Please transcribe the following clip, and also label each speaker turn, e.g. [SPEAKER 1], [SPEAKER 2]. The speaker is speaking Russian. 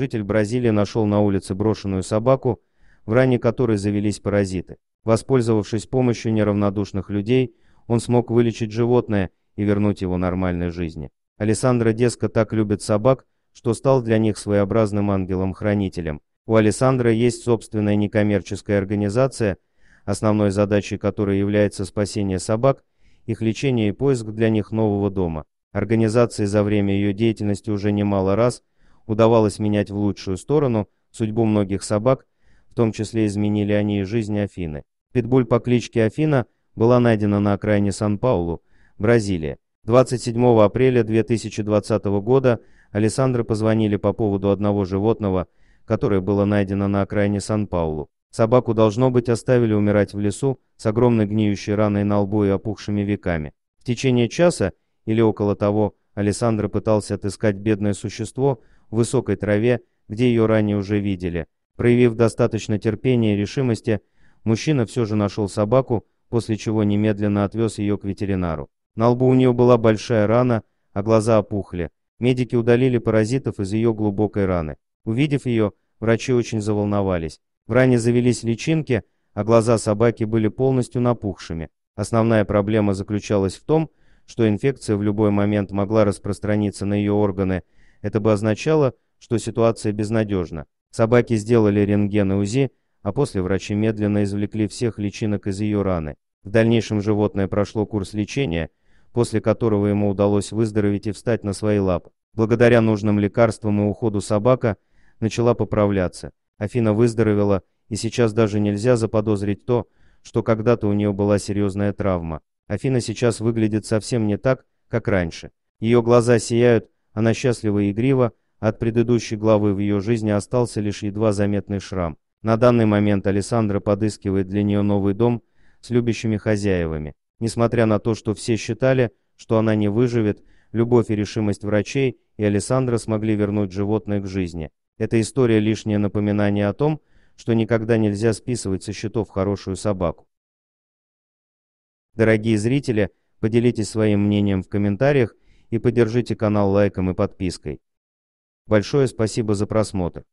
[SPEAKER 1] Житель Бразилии нашел на улице брошенную собаку, в ране которой завелись паразиты. Воспользовавшись помощью неравнодушных людей, он смог вылечить животное и вернуть его нормальной жизни. Алессандро Деско так любит собак, что стал для них своеобразным ангелом-хранителем. У Алессандро есть собственная некоммерческая организация, основной задачей которой является спасение собак, их лечение и поиск для них нового дома. Организации за время ее деятельности уже немало раз – удавалось менять в лучшую сторону судьбу многих собак, в том числе изменили они и жизнь Афины. Питбуль по кличке Афина была найдена на окраине Сан-Паулу, Бразилия. 27 апреля 2020 года Александры позвонили по поводу одного животного, которое было найдено на окраине Сан-Паулу. Собаку, должно быть, оставили умирать в лесу с огромной гниющей раной на лбу и опухшими веками. В течение часа, или около того, Александр пытался отыскать бедное существо, в высокой траве, где ее ранее уже видели. Проявив достаточно терпения и решимости, мужчина все же нашел собаку, после чего немедленно отвез ее к ветеринару. На лбу у нее была большая рана, а глаза опухли. Медики удалили паразитов из ее глубокой раны. Увидев ее, врачи очень заволновались. В ране завелись личинки, а глаза собаки были полностью напухшими. Основная проблема заключалась в том, что инфекция в любой момент могла распространиться на ее органы, это бы означало, что ситуация безнадежна. Собаки сделали рентген и УЗИ, а после врачи медленно извлекли всех личинок из ее раны. В дальнейшем животное прошло курс лечения, после которого ему удалось выздороветь и встать на свои лапы. Благодаря нужным лекарствам и уходу собака начала поправляться. Афина выздоровела, и сейчас даже нельзя заподозрить то, что когда-то у нее была серьезная травма. Афина сейчас выглядит совсем не так, как раньше. Ее глаза сияют, она счастлива и игрива, от предыдущей главы в ее жизни остался лишь едва заметный шрам. На данный момент Александра подыскивает для нее новый дом с любящими хозяевами. Несмотря на то, что все считали, что она не выживет, любовь и решимость врачей и Александра смогли вернуть животное к жизни. Эта история лишнее напоминание о том, что никогда нельзя списывать со счетов хорошую собаку. Дорогие зрители, поделитесь своим мнением в комментариях и поддержите канал лайком и подпиской. Большое спасибо за просмотр.